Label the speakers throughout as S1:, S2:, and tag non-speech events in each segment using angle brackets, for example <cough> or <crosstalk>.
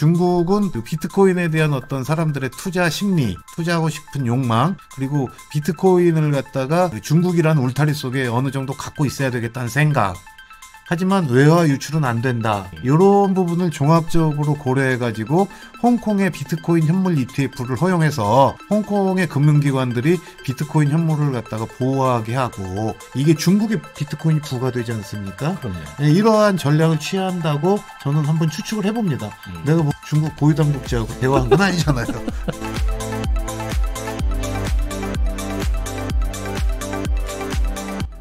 S1: 중국은 그 비트코인에 대한 어떤 사람들의 투자 심리, 투자하고 싶은 욕망, 그리고 비트코인을 갖다가 중국이란 울타리 속에 어느 정도 갖고 있어야 되겠다는 생각, 하지만 외화 유출은 안 된다. 이런 부분을 종합적으로 고려해가지고 홍콩의 비트코인 현물 ETF를 허용해서 홍콩의 금융기관들이 비트코인 현물을 갖다가 보호하게 하고 이게 중국의 비트코인이 부과되지 않습니까? 네, 이러한 전략을 취한다고 저는 한번 추측을 해봅니다. 음. 내가 뭐 중국 보유당국자하고 대화한 건 아니잖아요. <laughs>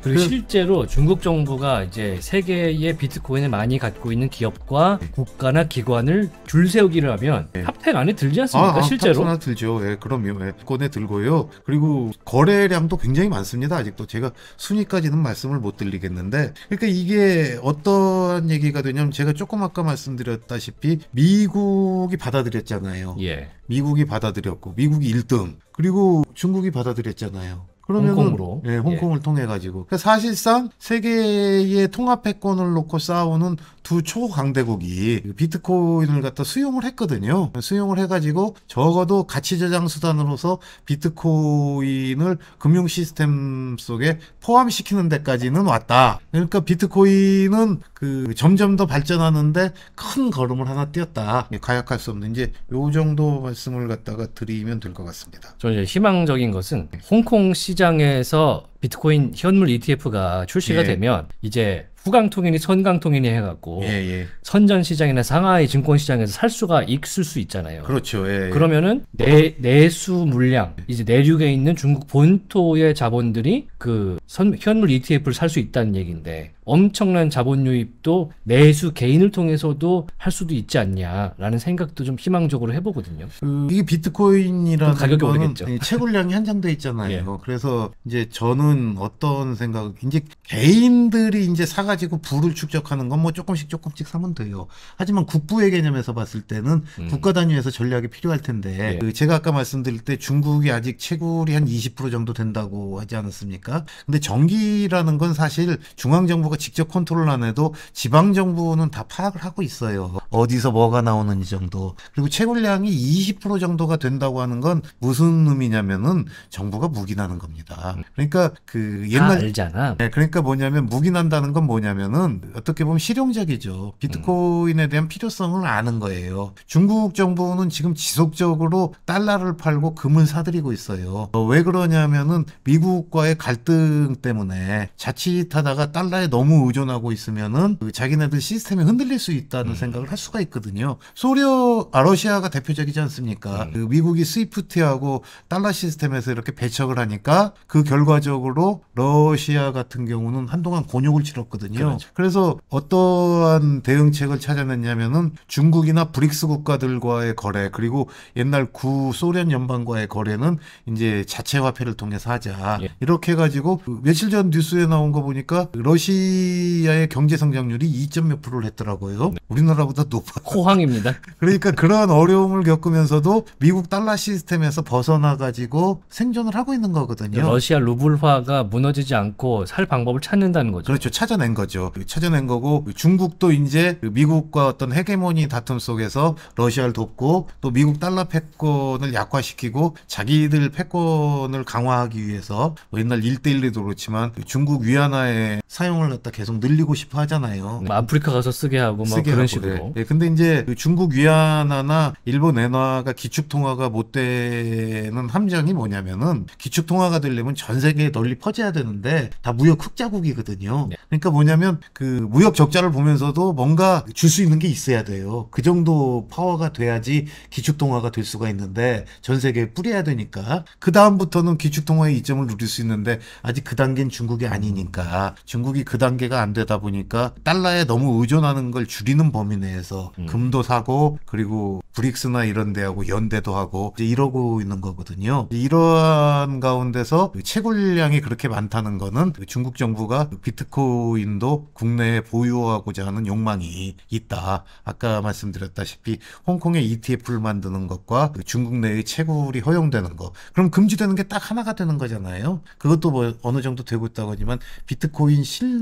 S1: 그리고 그... 실제로 중국 정부가
S2: 이제 세계의 비트코인을 많이 갖고 있는 기업과 네. 국가나 기관을 줄
S1: 세우기를 하면 네. 탑10 안에 들지 아, 않습니까? 아, 아, 실제로 탑10 들죠. 예, 그럼요. 예, 권에 들고요. 그리고 거래량도 굉장히 많습니다. 아직도 제가 순위까지는 말씀을 못 드리겠는데 그러니까 이게 어떤 얘기가 되냐면 제가 조금 아까 말씀드렸다시피 미국이 받아들였잖아요. 예. 미국이 받아들였고 미국이 1등 그리고 중국이 받아들였잖아요. 그러면 홍콩으로. 예, 홍콩을 예. 통해 가지고 그러니까 사실상 세계의 통합 패권을 놓고 싸우는 두 초강대국이 비트코인을 갖다 수용을 했거든요. 수용을 해가지고 적어도 가치 저장 수단으로서 비트코인을 금융 시스템 속에 포함시키는 데까지는 왔다. 그러니까 비트코인은 그 점점 더 발전하는데 큰 걸음을 하나 뛰었다. 예, 가약할 수 없는 이제 요 정도 말씀을 갖다가 드리면 될 것 같습니다. 저이 희망적인
S2: 것은 홍콩 시장에서 비트코인 현물 ETF가 출시가 예. 되면 이제 후강통이니 선강통이니 해갖고 예, 예. 선전 시장이나 상하이 증권 시장에서 살 수가 있을 수 있잖아요. 그렇죠. 예, 예, 그러면은 내 내수 물량 이제 내륙에 있는 중국 본토의 자본들이 그 선, 현물 ETF를 살 수 있다는 얘기인데 엄청난 자본 유입도 내수 개인을 통해서도 할 수도 있지 않냐라는 생각도 좀 희망적으로 해보거든요. 그, 이게 비트코인이라는 가격이 오르겠죠. 예,
S1: 채굴량이 한정돼 있잖아요. <laughs> 예. 그래서 이제 저는 어떤 생각, 이제 개인들이 이제 사가지고 부를 축적하는 건 뭐 조금씩 조금씩 사면 상태예요. 하지만 국부의 개념에서 봤을 때는 음. 국가 단위에서 전략이 필요할 텐데 예. 그 제가 아까 말씀드릴 때 중국이 아직 채굴이 한 20% 정도 된다고 하지 않았습니까? 근데 전기라는 건 사실 중앙 정부가 직접 컨트롤 안 해도 지방 정부는 다 파악을 하고 있어요. 어디서 뭐가 나오는지 정도. 그리고 채굴량이 20% 정도가 된다고 하는 건 무슨 의미냐면은 정부가 묵인하는 겁니다. 그러니까 그 옛날 아, 알잖아. 네, 그러니까 뭐냐면 묵인한다는건 뭐냐면은 어떻게 보면 실용적이죠. 비트코인 음. 비트코인에 대한 필요성을 아는 거예요. 중국 정부는 지금 지속적으로 달러를 팔고 금을 사들이고 있어요. 어, 왜 그러냐면은 미국과의 갈등 때문에 자칫하다가 달러에 너무 의존하고 있으면은 그 자기네들 시스템이 흔들릴 수 있다는 음. 생각을 할 수가 있거든요. 소련, 아, 러시아가 대표적이지 않습니까? 음. 그 미국이 스위프트하고 달러 시스템에서 이렇게 배척을 하니까 그 결과적으로 러시아 같은 경우는 한동안 곤욕을 치렀거든요. 그렇죠. 그래서 어떠한 대응 정책을 찾아냈냐면은 중국이나 브릭스 국가들과의 거래 그리고 옛날 구 소련 연방과의 거래는 이제 자체 화폐를 통해서 하자 예. 이렇게 해가지고 며칠 전 뉴스에 나온 거 보니까 러시아의 경제 성장률이 2.몇 프로를 했더라고요. 네. 우리나라보다 높아. 호황입니다. <laughs> 그러니까 그러한 어려움을 겪으면서도 미국 달러 시스템에서 벗어나 가지고 생존을 하고 있는 거거든요. 러시아 루블화가 무너지지 않고 살 방법을 찾는다는 거죠. 그렇죠. 찾아낸 거죠. 찾아낸 거고 중국도 이제 그 미국과 어떤 헤게모니 다툼 속에서 러시아를 돕고 또 미국 달러 패권을 약화시키고 자기들 패권을 강화하기 위해서 뭐 옛날 일대일도 그렇지만 그 중국 위안화의 사용을 갖다 계속 늘리고 싶어 하잖아요. 뭐 아프리카 가서 쓰게 하고 막 뭐 쓰게 그런 하고, 식으로. 네. 예, 근데 이제 그 중국 위안화나 일본 엔화가 기축 통화가 못 되는 함정이 뭐냐면은 기축 통화가 되려면 전 세계에 널리 퍼져야 되는데 다 무역 흑자국이거든요. 네. 그러니까 뭐냐면 그 무역 적자를 보면서도 뭔가 줄수 있는 게 있어야 돼요. 그 정도 파워가 돼야지 기축통화가 될 수가 있는데 전 세계에 뿌려야 되니까 그 다음부터는 기축통화의 이점을 누릴 수 있는데 아직 그 단계는 중국이 아니니까 중국이 그 단계가 안 되다 보니까 달러에 너무 의존하는 걸 줄이는 범위 내에서 음. 금도 사고 그리고 브릭스나 이런 데하고 연대도 하고 이러고 있는 거거든요. 이러한 가운데서 채굴량이 그렇게 많다는 거는 중국 정부가 비트코인도 국내에 보유하고자 하는 욕망이 있다. 아까 말씀드렸다시피 홍콩의 ETF를 만드는 것과 그 중국 내의 채굴이 허용되는 것. 그럼 금지되는 게 딱 하나가 되는 거잖아요. 그것도 뭐 어느 정도 되고 있다고 하지만 비트코인 실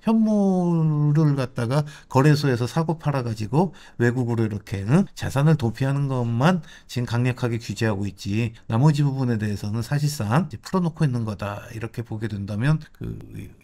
S1: 현물을 갖다가 거래소에서 사고 팔아 가지고 외국으로 이렇게 는 자산을 도피하는 것만 지금 강력하게 규제하고 있지. 나머지 부분에 대해서는 사실상 풀어놓고 있는 거다. 이렇게 보게 된다면 그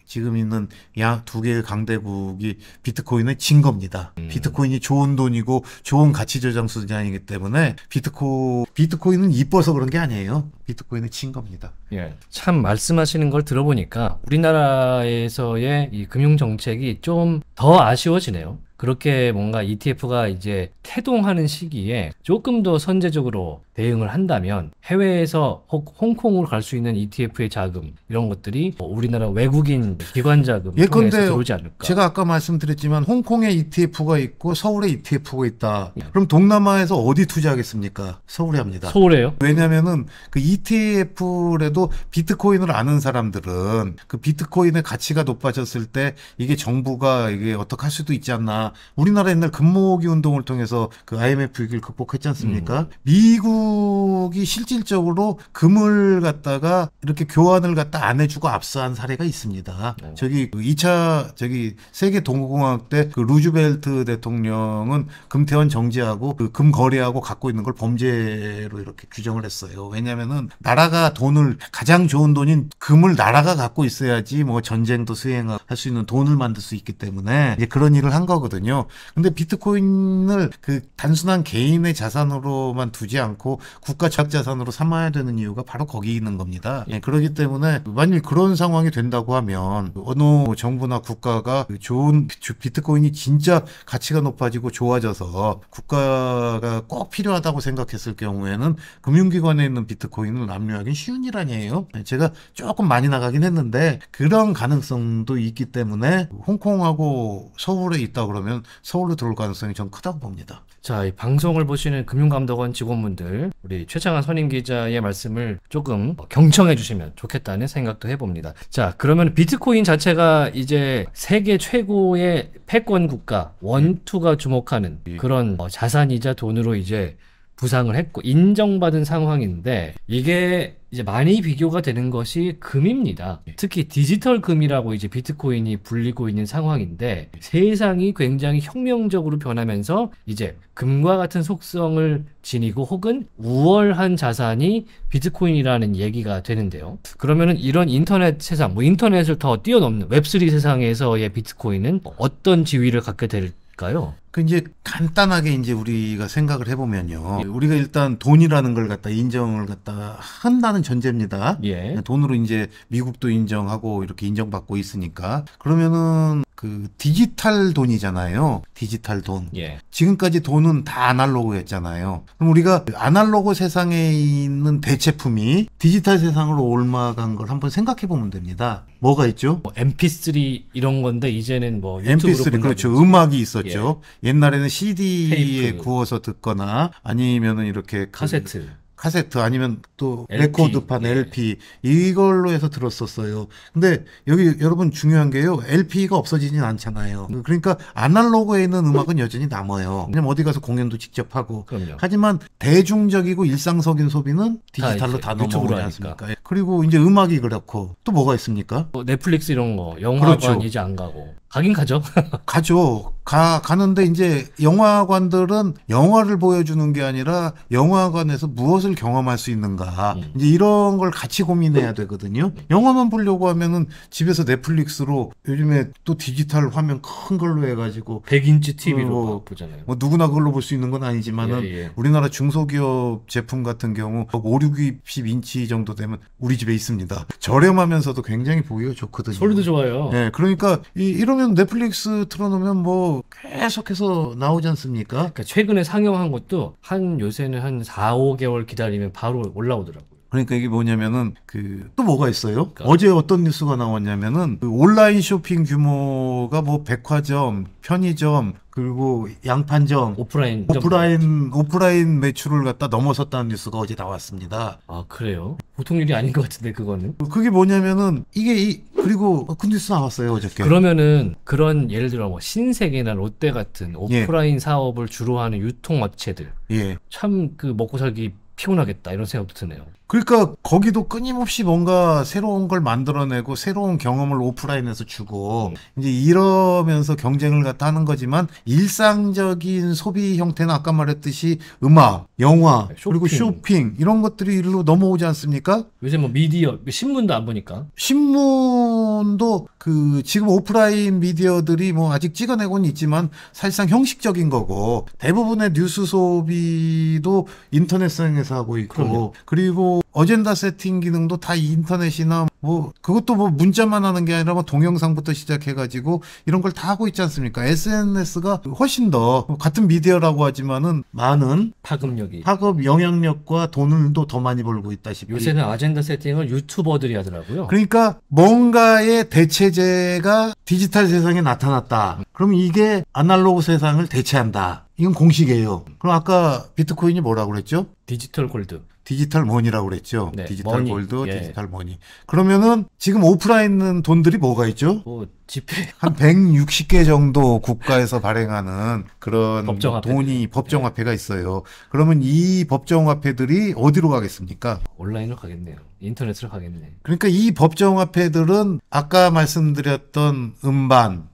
S1: 지금 있는 약 두 개의 강대국이 비트코인을진 겁니다. 음. 비트코인이 좋은 돈이고 좋은 가치 저장 수단이기 때문에 비트코 비트코인은 이뻐서 그런 게 아니에요. 비트코인을진
S2: 겁니다. 예. 참 말씀하시는 걸 들어보니까 우리나라에서의 이 금융 정책이 좀 더 아쉬워지네요. 그렇게 뭔가 ETF가 이제 태동하는 시기에 조금 더 선제적으로 대응을 한다면 해외에서 혹 홍콩으로 갈 수 있는 ETF의 자금 이런 것들이 뭐 우리나라 외국인 기관 자금 예컨대 들어오지 않을까?
S1: 제가 아까 말씀드렸지만 홍콩에 ETF가 있고 서울에 ETF가 있다. 예. 그럼 동남아에서 어디 투자하겠습니까? 서울에 합니다. 서울에요? 왜냐하면은 그 ETF라도 그래도 비트코인을 아는 사람들은 그 비트코인의 가치가 높아졌을 때 이게 정부가 이게 어떻게 할 수도 있지 않나. 우리나라 옛날 금모으기 운동을 통해서 그 IMF 위기를 극복했지 않습니까? 음. 미국이 실질적으로 금을 갖다가 이렇게 교환을 갖다 안 해주고 압수한 사례가 있습니다. 네. 저기 2차 그 저기 세계 동구공학때그 루즈벨트 대통령은 금태원 정지하고 그 금 거래하고 갖고 있는 걸 범죄로 이렇게 규정을 했어요. 왜냐면은 나라가 돈을 가장 좋은 돈인 금을 나라가 갖고 있어야지 뭐 전쟁도 수행할 수 있는 돈을 만들 수 있기 때문에 이제 그런 일을 한 거거든요. 근데 비트코인을 그 단순한 개인의 자산으로만 두지 않고 국가 적 자산으로 삼아야 되는 이유가 바로 거기 있는 겁니다. 예, 그렇기 때문에 만일 그런 상황이 된다고 하면 어느 정부나 국가가 좋은 비트코인이 진짜 가치가 높아지고 좋아져서 국가가 꼭 필요하다고 생각했을 경우에는 금융기관에 있는 비트코인을 압류하기 쉬운 일 아니에요. 아니에요. 네, 제가 조금 많이 나가긴 했는데 그런 가능성도 있기 때문에 홍콩하고 서울에 있다 그러면 서울로 들어올 가능성이 좀 크다고 봅니다. 자, 이 방송을
S2: 보시는 금융감독원 직원분들, 우리 최창한 선임 기자의 말씀을 조금 경청해 주시면 좋겠다는 생각도 해봅니다. 자, 그러면 비트코인 자체가 이제 세계 최고의 패권 국가 원투가 주목하는 그런 어, 자산이자 돈으로 이제 부상을 했고 인정받은 상황인데 이게 이제 많이 비교가 되는 것이 금입니다. 특히 디지털 금이라고 이제 비트코인이 불리고 있는 상황인데 세상이 굉장히 혁명적으로 변하면서 이제 금과 같은 속성을 지니고 혹은 우월한 자산이 비트코인이라는 얘기가 되는데요. 그러면은 이런 인터넷 세상, 뭐 인터넷을 더 뛰어넘는 웹3 세상에서의
S1: 비트코인은 어떤 지위를 갖게 될까요? 그 이제 간단하게 이제 우리가 생각을 해보면요. 우리가 일단 돈이라는 걸 갖다 인정을 갖다 한다는 전제입니다. 예. 돈으로 이제 미국도 인정하고 이렇게 인정받고 있으니까 그러면은 그 디지털 돈이잖아요. 디지털 돈. 예. 지금까지 돈은 다 아날로그였잖아요. 그럼 우리가 아날로그 세상에 있는 대체품이 디지털 세상으로 올라간 걸 한번 생각해 보면 됩니다. 뭐가 있죠? 뭐 MP3 이런 건데 이제는 뭐 MP3 그렇죠. 음악이 있었죠. 예. 예. 옛날에는 CD에 테이프. 구워서 듣거나 아니면은 이렇게 그 카세트. 카세트 아니면 또 LP, 레코드판 예. LP 이걸로 해서 들었었어요. 근데 여기 여러분 중요한 게요. LP가 없어지진 않잖아요. 그러니까 아날로그에 있는 음악은 여전히 남아요. 그냥 어디 가서 공연도 직접 하고. 그럼요. 하지만 대중적이고 일상적인 소비는 디지털로 다, 다 넘어오지 않습니까? 예. 그리고 이제 음악이 그렇고 또 뭐가 있습니까? 뭐 넷플릭스 이런 거영화관 그렇죠. 안 가고 가긴 가죠. <laughs> 가죠. 가 가는데 이제 영화관들은 영화를 보여주는 게 아니라 영화관에서 무엇을 경험할 수 있는가 음. 이제 이런 걸 같이 고민해야 되거든요. 네. 영화만 보려고 하면은 집에서 넷플릭스로 요즘에 또 디지털 화면 큰 걸로 해가지고 100인치 TV로 뭐, 보잖아요. 뭐 누구나 그걸로 볼 수 있는 건 아니지만은 예, 예. 우리나라 중소기업 제품 같은 경우 5, 60인치 정도 되면 우리 집에 있습니다. 저렴하면서도 굉장히 보기가 좋거든요. 소리도 좋아요. 예, 네, 그러니까 이, 이런 그러면 넷플릭스 틀어놓으면 뭐 계속해서 나오지 않습니까? 그러니까 최근에 상영한 것도
S2: 한 요새는 한 4, 5개월 기다리면 바로 올라오더라고요. 그러니까 이게 뭐냐면은
S1: 그 또 뭐가 있어요? 그러니까. 어제 어떤 뉴스가 나왔냐면은 그 온라인 쇼핑 규모가 뭐 백화점, 편의점 그리고 양판점 오프라인 오프라인 오프라인 매출을 갖다 넘어섰다는 뉴스가 어제 나왔습니다. 아 그래요? 보통 일이 아닌 것 같은데 그거는? 그게 뭐냐면은 이게 이 그리고 큰뉴스 나왔어요 어저께. 그러면은
S2: 그런 예를 들어 뭐 신세계나 롯데 같은 예. 오프라인 예. 사업을 주로 하는 유통업체들 예. 참그 먹고 살기 피곤하겠다 이런 생각도
S1: 드네요. 그러니까 거기도 끊임없이 뭔가 새로운 걸 만들어내고 새로운 경험을 오프라인에서 주고 음. 이제 이러면서 경쟁을 갖다 하는 거지만 일상적인 소비 형태는 아까 말했듯이 음악, 영화, 네, 쇼핑. 그리고 쇼핑 이런 것들이 일로 넘어오지 않습니까?
S2: 요새 뭐 미디어, 신문도 안 보니까
S1: 신문도 그 지금 오프라인 미디어들이 뭐 아직 찍어내고는 있지만 사실상 형식적인 거고 대부분의 뉴스 소비도 인터넷상에서 하고 있고 그럼요. 그리고 어젠다 세팅 기능도 다 인터넷이나 뭐 그것도 뭐 문자만 하는 게 아니라 뭐 동영상부터 시작해가지고 이런 걸 다 하고 있지 않습니까? SNS가 훨씬 더 같은 미디어라고 하지만은 많은 파급력이 파급 영향력과 돈을도 더 많이 벌고 있다시피 요새는
S2: 아젠다 세팅을 유튜버들이 하더라고요.
S1: 그러니까 뭔가의 대체제가 디지털 세상에 나타났다. 그럼 이게 아날로그 세상을 대체한다. 이건 공식이에요. 그럼 아까 비트코인이 뭐라고 그랬죠? 디지털 골드. 디지털 머니라고 그랬죠. 네, 디지털 머니. 골드, 예. 디지털 머니. 그러면은 지금 오프라인 돈들이 뭐가 있죠? 뭐 지폐 <laughs> 한 160개 정도 국가에서 발행하는 그런 법정화폐. 돈이 네. 법정화폐가 있어요. 그러면 이 법정화폐들이 어디로 가겠습니까? 온라인으로 가겠네요. 인터넷으로 가겠네. 그러니까 이 법정화폐들은 아까 말씀드렸던 음반,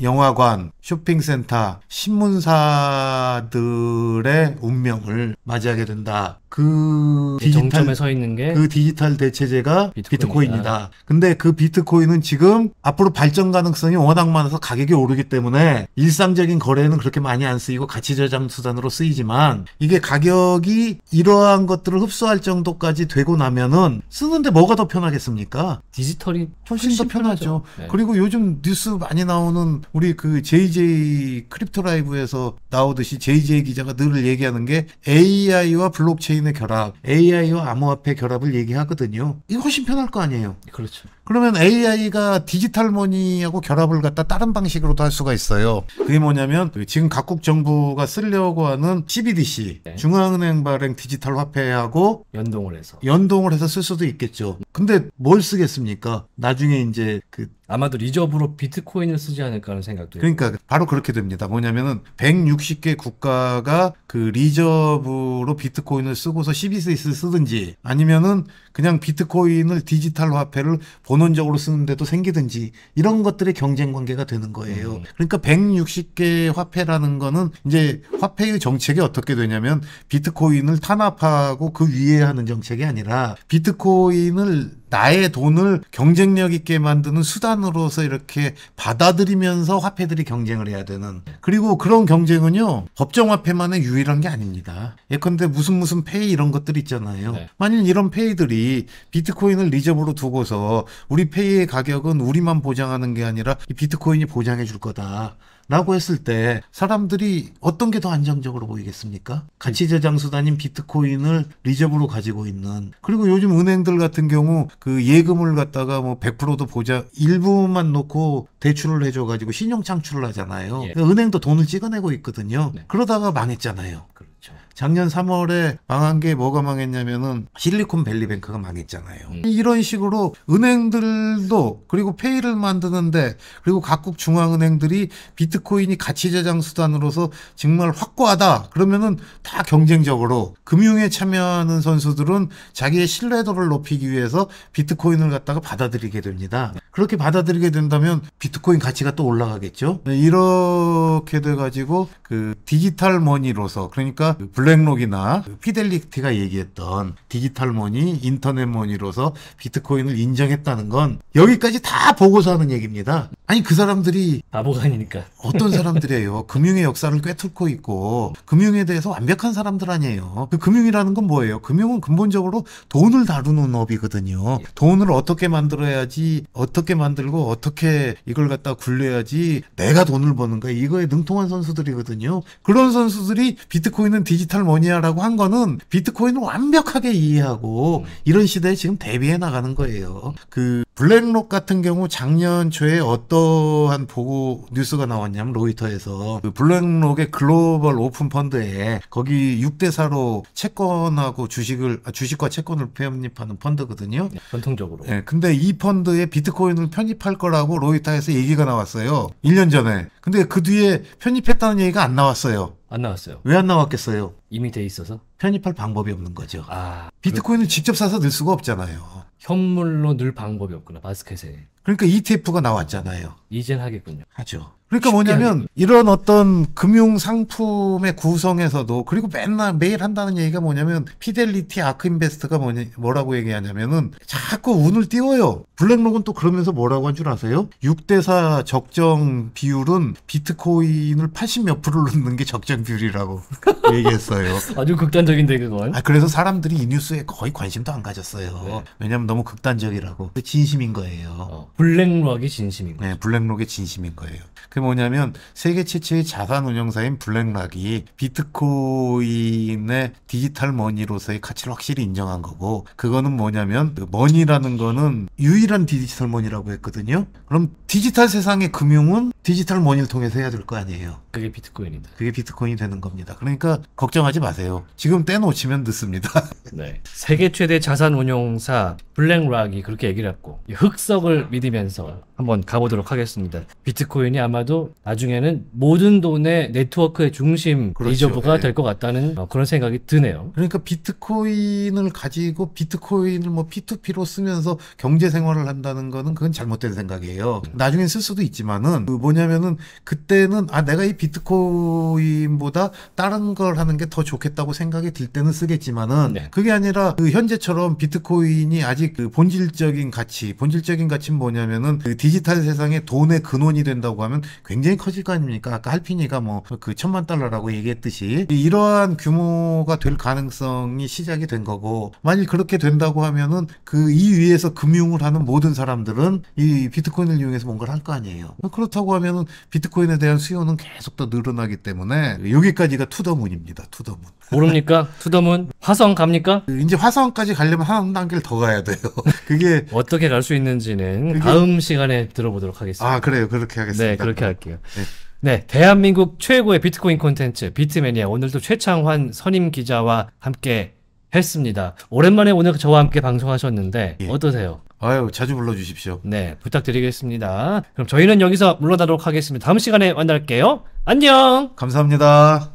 S1: 영화관, 쇼핑센터, 신문사들의 운명을 맞이하게 된다. 그, 그 디지털 에서 있는 게 그 디지털 대체제가 비트코인이다. 비트코인이다. 근데 그 비트코인은 지금 앞으로 발전 가능성이 워낙 많아서 가격이 오르기 때문에 일상적인 거래는 그렇게 많이 안 쓰이고 가치 저장 수단으로 쓰이지만 이게 가격이 이러한 것들을 흡수할 정도까지 되고 나면은 쓰는데 뭐가 더 편하겠습니까? 디지털이 훨씬, 더 편하죠. 편하죠. 네. 그리고 요즘 뉴스 많이 나오는 우리 그 제이 JJ 크립토 라이브에서 나오듯이 JJ 기자가 늘 얘기하는 게 AI와 블록체인의 결합, AI와 암호화폐 결합을 얘기하거든요. 이거 훨씬 편할 거 아니에요. 그렇죠. 그러면 AI가 디지털 머니하고 결합을 갖다 다른 방식으로도 할 수가 있어요. 그게 뭐냐면 지금 각국 정부가 쓰려고 하는 CBDC 네. 중앙은행 발행 디지털 화폐하고 연동을 해서 연동을 해서 쓸 수도 있겠죠. 근데 뭘 쓰겠습니까? 나중에 이제 그 아마도 리저브로 비트코인을
S2: 쓰지 않을까 하는 생각도 그러니까 있고.
S1: 바로 그렇게 됩니다. 뭐냐면은 160개 국가가 그 리저브로 비트코인을 쓰고서 c b d c 쓰든지 아니면은 그냥 비트코인을 디지털 화폐를 본 본원적으로 쓰는 데도 생기든지 이런 것들의 경쟁 관계가 되는 거예요. 음. 그러니까 1 6 0개 화폐라는 거는 이제 화폐의 정책이 어떻게 되냐면 비트코인을 탄압하고 그 위에 하는 정책이 아니라 비트코인을 나의 돈을 경쟁력 있게 만드는 수단으로서 이렇게 받아들이면서 화폐들이 경쟁을 해야 되는 그리고 그런 경쟁은요 법정 화폐만의 유일한 게 아닙니다 예컨대 무슨 무슨 페이 이런 것들 있잖아요 네. 만일 이런 페이들이 비트코인을 리저브로 두고서 우리 페이의 가격은 우리만 보장하는 게 아니라 비트코인이 보장해 줄 거다 라고 했을 때 사람들이 어떤 게 더 안정적으로 보이겠습니까? 가치 저장 수단인 비트코인을 리저브로 가지고 있는 그리고 요즘 은행들 같은 경우 그 예금을 갖다가 뭐 100%도 보자 일부만 놓고 대출을 해줘 가지고 신용 창출을 하잖아요. 예. 그 은행도 돈을 찍어내고 있거든요. 네. 그러다가 망했잖아요. 그렇죠. 작년 3월에 망한 게 뭐가 망했냐면은 실리콘밸리뱅크가 망했잖아요. 음. 이런 식으로 은행들도 그리고 페이를 만드는데 그리고 각국 중앙은행들이 비트코인이 가치 저장 수단으로서 정말 확고하다. 그러면은 다 경쟁적으로 금융에 참여하는 선수들은 자기의 신뢰도를 높이기 위해서 비트코인을 갖다가 받아들이게 됩니다. 그렇게 받아들이게 된다면 비트코인 가치가 또 올라가겠죠. 네, 이렇게 돼 가지고 그 디지털 머니로서 그러니까 블 블랙록이나 그 피델리티가 얘기했던 디지털 머니, 인터넷 머니로서 비트코인을 인정했다는 건 여기까지 다 보고서 하는 얘기입니다. 아니 그 사람들이 바보가 아니니까 어떤 사람들이에요? <laughs> 금융의 역사를 꿰뚫고 있고 금융에 대해서 완벽한 사람들 아니에요. 그 금융이라는 건 뭐예요? 금융은 근본적으로 돈을 다루는 업이거든요. 예. 돈을 어떻게 만들어야지, 어떻게 만들고 어떻게 이걸 갖다 굴려야지 내가 돈을 버는가 이거에 능통한 선수들이거든요. 그런 선수들이 비트코인은 디지털 디지털 머니아라고 한 거는 비트코인을 완벽하게 이해하고 음. 이런 시대에 지금 대비해 나가는 거예요. 그 블랙록 같은 경우 작년 초에 어떠한 보고 뉴스가 나왔냐면 로이터에서 그 블랙록의 글로벌 오픈 펀드에 거기 6대 4로 채권하고 주식을 아, 주식과 채권을 편입하는 펀드거든요. 네, 전통적으로. 네, 근데 이 펀드에 비트코인을 편입할 거라고 로이터에서 얘기가 나왔어요. 1년 전에. 근데 그 뒤에 편입했다는 얘기가 안 나왔어요. 안 나왔어요. 왜 안 나왔겠어요? 이미 돼 있어서 편입할 방법이 없는 거죠. 아 비트코인은 직접 사서 넣을 수가 없잖아요.
S2: 현물로 넣을 방법이 없구나 바스켓에. 그러니까 ETF가 나왔잖아요. 이젠 하겠군요.
S1: 하죠. 그러니까 뭐냐면 하겠군요. 이런 어떤 금융 상품의 구성에서도 그리고 맨날 매일 한다는 얘기가 뭐냐면 피델리티 아크인베스트가 뭐냐, 뭐라고 얘기하냐면은 자꾸 운을 띄워요. 블랙록은 또 그러면서 뭐라고 한 줄 아세요? 6대4 적정 비율은 비트코인을 80몇 프로 넣는 게 적정 비율이라고 <laughs> 얘기했어요. 거예요. <laughs> 아주 극단적인데 그건. 아, 그래서 사람들이 이 뉴스에 거의 관심도 안 가졌어요. 네. 왜냐면 너무 극단적이라고. 진심인 거예요. 어, 블랙록이 진심인 거예요. 네, 블랙록이 진심인 거예요. 그게 뭐냐면 세계 최초의 자산 운용사인 블랙락이 비트코인의 디지털 머니로서의 가치를 확실히 인정한 거고 그거는 뭐냐면 그 머니라는 거는 유일한 디지털 머니라고 했거든요. 그럼 디지털 세상의 금융은 디지털 머니를 통해서 해야 될 거 아니에요. 그게 비트코인이다. 그게 비트코인이 되는 겁니다. 그러니까 걱정 걱정하지 마세요. 지금 떼놓치면 늦습니다. <laughs> 네. 세계 최대 자산 운용사
S2: 블랙락이 그렇게 얘기를 했고 흑석을 믿으면서 한번 가보도록 하겠습니다. 비트코인이 아마도 나중에는 모든 돈의 네트워크의 중심 그렇죠. 리저브가 네. 예. 될것 같다는
S1: 어, 그런 생각이 드네요. 그러니까 비트코인을 가지고 비트코인을 뭐 P2P로 쓰면서 경제 생활을 한다는 거는 그건 잘못된 생각이에요. 음. 나중에쓸 수도 있지만은 그 뭐냐면은 그때는 아 내가 이 비트코인보다 다른 걸 하는 게 더 좋겠다고 생각이 들 때는 쓰겠지만은 네. 그게 아니라 그 현재처럼 비트코인이 아직 그 본질적인 가치, 본질적인 가치는 뭐냐면은 그 디지털 세상에 돈의 근원이 된다고 하면 굉장히 커질 거 아닙니까? 아까 할피니가 뭐 그 천만 달러라고 얘기했듯이 이러한 규모가 될 가능성이 시작이 된 거고 만일 그렇게 된다고 하면은 그 이 위에서 금융을 하는 모든 사람들은 이 비트코인을 이용해서 뭔가를 할 거 아니에요. 그렇다고 하면은 비트코인에 대한 수요는 계속 더 늘어나기 때문에 여기까지가 투더문입니다. 투더문. 모릅니까? 투더문 화성 갑니까? 이제 화성까지 가려면 한 단계를 더 가야 돼요.
S2: <laughs> 그게 어떻게 갈 수 있는지는 다음 시간에 다음에 들어보도록 하겠습니다. 아, 그래요. 그렇게 하겠습니다. 네, 그렇게 할게요. 네. 네, 대한민국 최고의 비트코인 콘텐츠 비트매니아 오늘도 최창환 선임 기자와 함께 했습니다. 오랜만에 오늘 저와 함께 방송하셨는데 예. 어떠세요? 아유, 자주 불러주십시오. 네, 부탁드리겠습니다. 그럼 저희는 여기서 물러나도록 하겠습니다. 다음 시간에 만날게요.
S1: 안녕. 감사합니다.